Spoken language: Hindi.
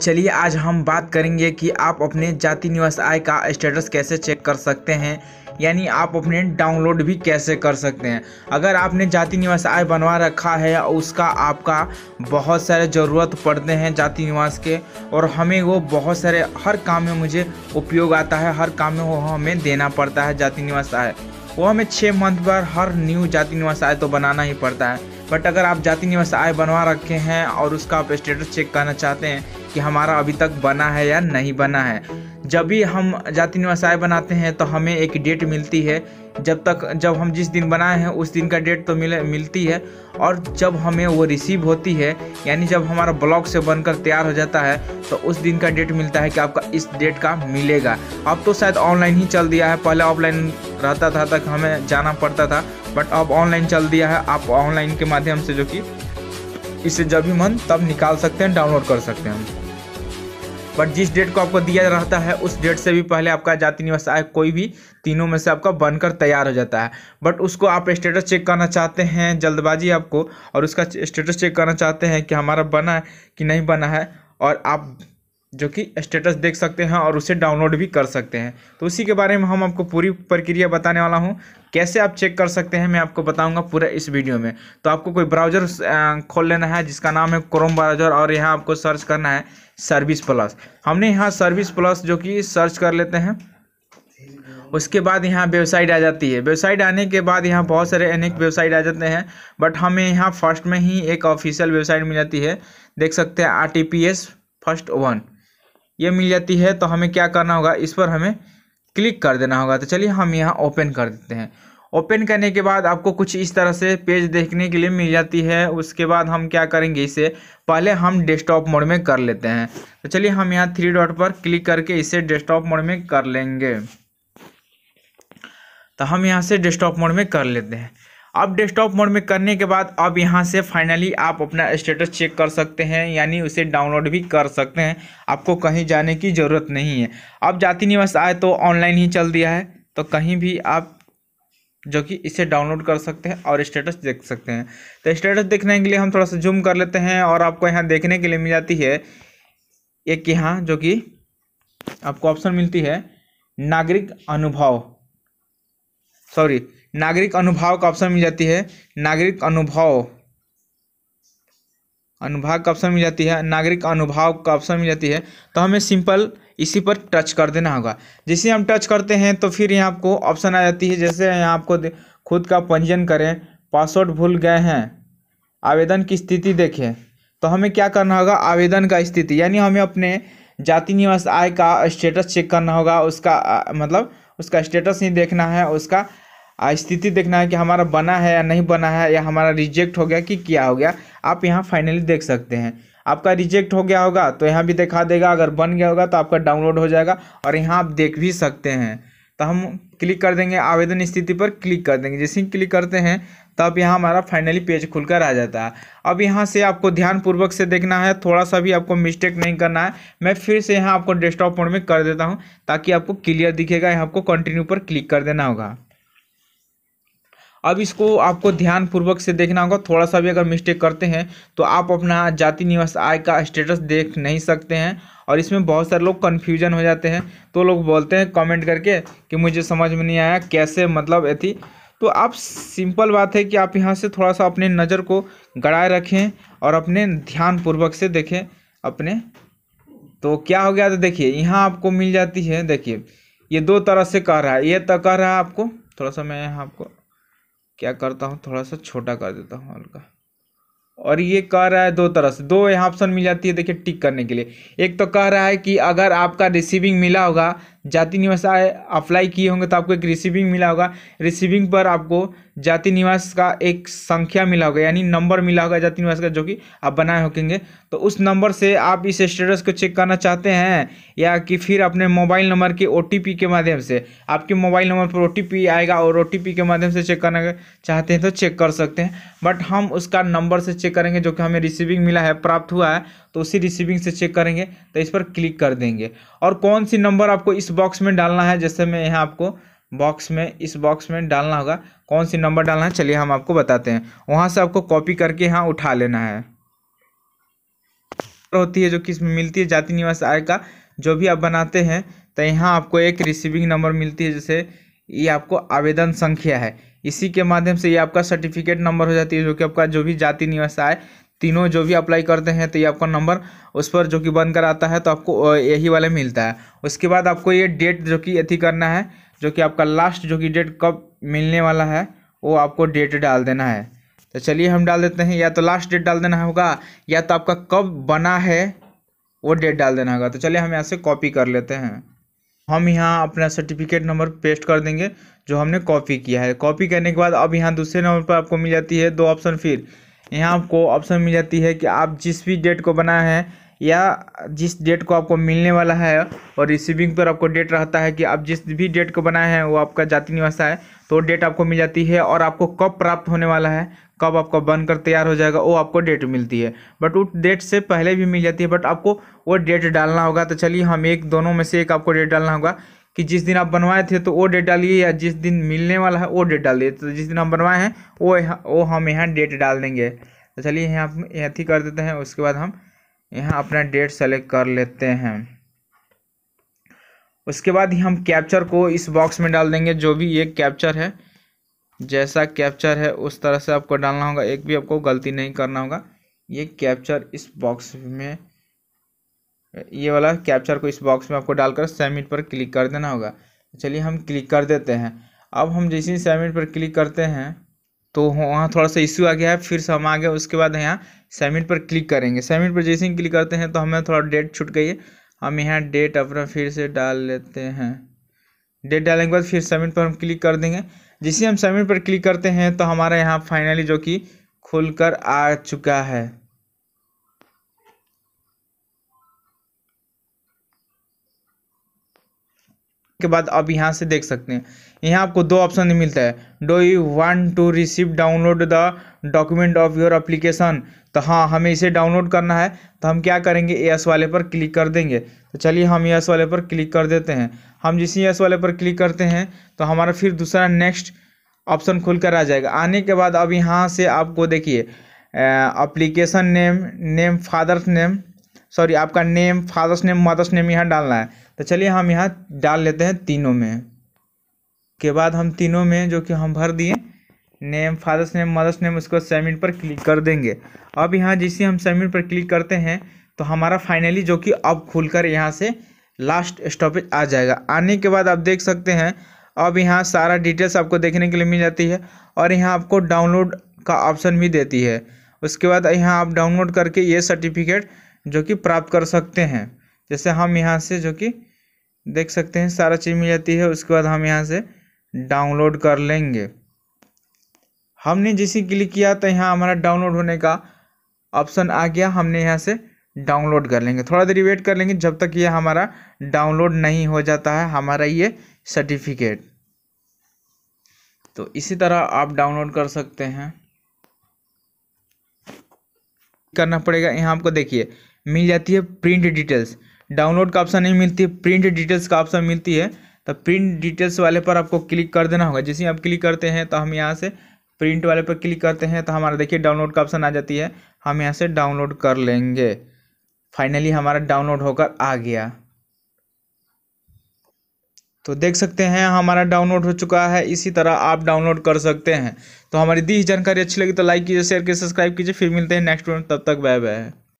चलिए आज हम बात करेंगे कि आप अपने जाति निवास आय का स्टेटस कैसे चेक कर सकते हैं यानी आप अपने डाउनलोड भी कैसे कर सकते हैं अगर आपने जाति निवास आय बनवा रखा है उसका आपका बहुत सारे ज़रूरत पड़ते हैं जाति निवास के और हमें वो बहुत सारे हर काम में मुझे उपयोग आता है हर काम में वो हमें देना पड़ता है जाति निवास आय वो हमें छः मंथ पर हर न्यू जाति निवास आय तो बनाना ही पड़ता है बट अगर आप जाति निवास आय बनवा रखे हैं और उसका आप स्टेटस चेक करना चाहते हैं कि हमारा अभी तक बना है या नहीं बना है जब भी हम जाति निवास आय बनाते हैं तो हमें एक डेट मिलती है जब तक जब हम जिस दिन बनाए हैं उस दिन का डेट तो मिले मिलती है और जब हमें वो रिसीव होती है यानी जब हमारा ब्लॉक से बनकर तैयार हो जाता है तो उस दिन का डेट मिलता है कि आपका इस डेट का मिलेगा अब तो शायद ऑनलाइन ही चल दिया है पहले ऑफलाइन रहता था तक हमें जाना पड़ता था बट अब ऑनलाइन चल दिया है आप ऑनलाइन के माध्यम से जो कि इसे जब भी मन तब निकाल सकते हैं डाउनलोड कर सकते हैं बट जिस डेट को आपको दिया रहता है उस डेट से भी पहले आपका जाति निवास आय कोई भी तीनों में से आपका बनकर तैयार हो जाता है बट उसको आप स्टेटस चेक करना चाहते हैं जल्दबाजी आपको और उसका स्टेटस चेक करना चाहते हैं कि हमारा बना है कि नहीं बना है और आप जो कि स्टेटस देख सकते हैं और उसे डाउनलोड भी कर सकते हैं तो उसी के बारे में हम आपको पूरी प्रक्रिया बताने वाला हूं कैसे आप चेक कर सकते हैं मैं आपको बताऊंगा पूरा इस वीडियो में तो आपको कोई ब्राउज़र खोल लेना है जिसका नाम है क्रोम ब्राउज़र और यहाँ आपको सर्च करना है सर्विस प्लस हमने यहाँ सर्विस प्लस जो कि सर्च कर लेते हैं उसके बाद यहाँ वेबसाइट आ जाती है वेबसाइट आने के बाद यहाँ बहुत सारे अनेक वेबसाइट आ जाते हैं बट हमें यहाँ फर्स्ट में ही एक ऑफिशियल वेबसाइट मिल जाती है देख सकते हैं R T P S first one ये मिल जाती है तो हमें क्या करना होगा इस पर हमें क्लिक कर देना होगा तो चलिए हम यहाँ ओपन कर देते हैं ओपन करने के बाद आपको कुछ इस तरह से पेज देखने के लिए मिल जाती है उसके बाद हम क्या करेंगे इसे पहले हम डेस्कटॉप मोड में कर लेते हैं तो चलिए हम यहाँ थ्री डॉट पर क्लिक करके इसे डेस्कटॉप मोड में कर लेंगे तो हम यहाँ से डेस्कटॉप मोड में कर लेते हैं अब डेस्कटॉप मोड में करने के बाद अब यहाँ से फाइनली आप अपना स्टेटस चेक कर सकते हैं यानी उसे डाउनलोड भी कर सकते हैं आपको कहीं जाने की ज़रूरत नहीं है अब जाति निवास आए तो ऑनलाइन ही चल दिया है तो कहीं भी आप जो कि इसे डाउनलोड कर सकते हैं और स्टेटस देख सकते हैं तो स्टेटस देखने के लिए हम थोड़ा सा जूम कर लेते हैं और आपको यहाँ देखने के लिए मिल जाती है एक यहाँ जो कि आपको ऑप्शन मिलती है नागरिक अनुभव सॉरी नागरिक अनुभाव का ऑप्शन मिल जाती है नागरिक अनुभाव अनुभाग का ऑप्शन मिल जाती है नागरिक अनुभाव का ऑप्शन मिल जाती है तो हमें सिंपल इसी पर टच कर देना होगा जैसे हम टच करते हैं तो फिर यहाँ आपको ऑप्शन आ जाती है जैसे यहाँ आपको खुद का पंजीयन करें पासवर्ड भूल गए हैं आवेदन की स्थिति देखें तो हमें क्या करना होगा आवेदन का स्थिति यानी हमें अपने जाति निवास आय का स्टेटस चेक करना होगा उसका आ, मतलब उसका स्टेटस नहीं देखना है उसका स्थिति देखना है कि हमारा बना है या नहीं बना है या हमारा रिजेक्ट हो गया कि क्या हो गया आप यहाँ फाइनली देख सकते हैं आपका रिजेक्ट हो गया होगा तो यहाँ भी दिखा देगा अगर बन गया होगा तो आपका डाउनलोड हो जाएगा और यहाँ आप देख भी सकते हैं तो हम क्लिक कर देंगे आवेदन स्थिति पर क्लिक कर देंगे जैसे ही क्लिक करते हैं तब यहाँ हमारा फाइनली पेज खुलकर आ जाता है अब यहाँ से आपको ध्यानपूर्वक से देखना है थोड़ा सा भी आपको मिस्टेक नहीं करना है मैं फिर से यहाँ आपको डेस्कटॉप मोड में कर देता हूँ ताकि आपको क्लियर दिखेगा यहाँ आपको कंटिन्यू पर क्लिक कर देना होगा अब इसको आपको ध्यानपूर्वक से देखना होगा थोड़ा सा भी अगर मिस्टेक करते हैं तो आप अपना जाति निवास आय का स्टेटस देख नहीं सकते हैं और इसमें बहुत सारे लोग कन्फ्यूजन हो जाते हैं तो लोग बोलते हैं कमेंट करके कि मुझे समझ में नहीं आया कैसे मतलब यथी तो आप सिंपल बात है कि आप यहाँ से थोड़ा सा अपने नज़र को गड़ाए रखें और अपने ध्यानपूर्वक से देखें अपने तो क्या हो गया तो देखिए यहाँ आपको मिल जाती है देखिए ये दो तरह से कह रहा है ये तो कह रहा है आपको थोड़ा सा मैं यहाँ आपको क्या करता हूँ थोड़ा सा छोटा कर देता हूँ हल्का और ये कह रहा है दो तरह से दो यहाँ ऑप्शन मिल जाती है देखिए टिक करने के लिए एक तो कह रहा है कि अगर आपका रिसीविंग मिला होगा जाति निवास अप्लाई किए होंगे तो आपको एक रिसीविंग मिला होगा रिसीविंग पर आपको जाति निवास का एक संख्या मिला होगा यानी नंबर मिला होगा जाति निवास का जो कि आप बनाए होंगे तो उस नंबर से आप इस स्टेटस को चेक करना चाहते हैं या कि फिर अपने मोबाइल नंबर के ओ के माध्यम से आपके मोबाइल नंबर पर ओ आएगा और ओ के माध्यम से चेक करना चाहते हैं तो चेक कर सकते हैं बट हम उसका नंबर से चेक करेंगे जो कि हमें रिसीविंग मिला है प्राप्त हुआ है तो उसी रिसीविंग से चेक करेंगे तो इस पर क्लिक कर देंगे और कौन सी नंबर आपको इस बॉक्स में डालना है जैसे मैं यहाँ आपको बॉक्स में इस बॉक्स में डालना होगा कौन सी नंबर डालना है चलिए हम आपको बताते हैं वहाँ से आपको कॉपी करके यहाँ उठा लेना है होती है जो कि मिलती है जाति निवास आय का जो भी आप बनाते हैं तो यहाँ आपको एक रिसीविंग नंबर मिलती है जैसे ये आपको आवेदन संख्या है इसी के माध्यम से ये आपका सर्टिफिकेट नंबर हो जाती है जो कि आपका जो भी जाति निवास आय तीनों जो भी अप्लाई करते हैं तो ये आपका नंबर उस पर जो कि बंद कर आता है तो आपको यही वाले मिलता है उसके बाद आपको ये डेट जो कि अथी करना है जो कि आपका लास्ट जो कि डेट कब मिलने वाला है वो आपको डेट डाल देना है तो चलिए हम डाल देते हैं या तो लास्ट डेट डाल देना होगा या तो आपका कब बना है वो डेट डाल देना होगा तो चलिए हम यहाँ से कॉपी कर लेते हैं हम यहाँ अपना सर्टिफिकेट नंबर पेस्ट कर देंगे जो हमने कॉपी किया है कॉपी करने के बाद अब यहाँ दूसरे नंबर पर आपको मिल जाती है दो ऑप्शन फिर यहाँ आपको ऑप्शन मिल जाती है कि आप जिस भी डेट को बनाए हैं या जिस डेट को आपको मिलने वाला है और रिसीविंग पर आपको डेट रहता है कि आप जिस भी डेट को बनाए हैं वो आपका जाति निवास है तो डेट आपको मिल जाती है और आपको कब प्राप्त होने वाला है कब आपका बनकर तैयार हो जाएगा वो आपको डेट मिलती है बट उस डेट से पहले भी मिल जाती है बट आपको वो डेट डालना होगा तो चलिए हम एक दोनों में से एक आपको डेट डालना होगा कि जिस दिन आप बनवाए थे तो वो डेट डालिए या जिस दिन मिलने वाला है वो डेट डालिए तो जिस दिन हम बनवाए हैं वो वो हम यहाँ डेट डाल देंगे तो चलिए यहाँ अथी कर देते हैं उसके बाद हम यहाँ अपना डेट सेलेक्ट कर लेते हैं उसके बाद ही हम कैप्चर को इस बॉक्स में डाल देंगे जो भी ये कैप्चर है जैसा कैप्चर है उस तरह से आपको डालना होगा एक भी आपको गलती नहीं करना होगा ये कैप्चर इस बॉक्स में ये वाला कैप्चर को इस बॉक्स में आपको डालकर सबमिट पर क्लिक कर देना होगा चलिए हम क्लिक कर देते हैं अब हम जैसे ही सबमिट पर क्लिक करते हैं तो वहाँ थोड़ा सा इश्यू आ गया है फिर से हम आ गए उसके बाद यहाँ सबमिट पर क्लिक करेंगे सबमिट पर जैसे ही क्लिक करते हैं तो हमें थोड़ा डेट छूट गई है हम यहाँ डेट अपना फिर से डाल लेते हैं डेट डालने के बाद फिर सबमिट पर हम क्लिक कर देंगे जैसे हम सबमिट पर क्लिक करते हैं तो हमारा यहाँ फाइनली जो कि खुल कर आ चुका है के बाद आप यहाँ से देख सकते हैं यहाँ आपको दो ऑप्शन मिलता है do you want to receive download the document of your application तो हाँ हमें इसे डाउनलोड करना है तो हम क्या करेंगे एस वाले पर क्लिक कर देंगे तो चलिए हम एस वाले पर क्लिक कर देते हैं हम जिस एस वाले पर क्लिक करते हैं तो हमारा फिर दूसरा नेक्स्ट ऑप्शन खुल कर आ जाएगा आने के बाद अब यहाँ से आपको देखिए application name name father's name sorry आपका name father's name mother's name यहाँ डालना है तो चलिए हम यहाँ डाल लेते हैं तीनों में के बाद हम तीनों में जो कि हम भर दिए name father's name mother's name उसको सबमिट पर क्लिक कर देंगे अब यहाँ जैसे हम सबमिट पर क्लिक करते हैं तो हमारा फाइनली जो कि अब खुलकर यहाँ से लास्ट स्टॉपेज आ जाएगा आने के बाद आप देख सकते हैं अब यहाँ सारा डिटेल्स आपको देखने के लिए मिल जाती है और यहाँ आपको डाउनलोड का ऑप्शन भी देती है उसके बाद यहाँ आप डाउनलोड करके ये सर्टिफिकेट जो कि प्राप्त कर सकते हैं जैसे हम यहाँ से जो कि देख सकते हैं सारा चीज़ मिल जाती है उसके बाद हम यहाँ से डाउनलोड कर लेंगे हमने जैसे क्लिक किया तो यहाँ हमारा डाउनलोड होने का ऑप्शन आ गया हमने यहाँ से डाउनलोड कर लेंगे थोड़ा देर वेट कर लेंगे जब तक ये हमारा डाउनलोड नहीं हो जाता है हमारा ये सर्टिफिकेट तो इसी तरह आप डाउनलोड कर सकते हैं करना पड़ेगा यहाँ आपको देखिए मिल जाती है प्रिंट डिटेल्स डाउनलोड का ऑप्शन नहीं मिलती है प्रिंट डिटेल्स का ऑप्शन मिलती है तो प्रिंट डिटेल्स वाले पर आपको क्लिक कर देना होगा जैसे आप क्लिक करते हैं तो हम यहाँ से प्रिंट वाले पर क्लिक करते हैं तो हमारा देखिए डाउनलोड का ऑप्शन आ जाती है हम यहाँ से डाउनलोड कर लेंगे फाइनली हमारा डाउनलोड होकर आ गया तो देख सकते हैं हमारा डाउनलोड हो चुका है इसी तरह आप डाउनलोड कर सकते हैं तो हमारी दी जानकारी अच्छी लगी तो लाइक कीजिए शेयर कीजिए सब्सक्राइब कीजिए फिर मिलते हैं नेक्स्ट वीडियो तब तक बाय बाय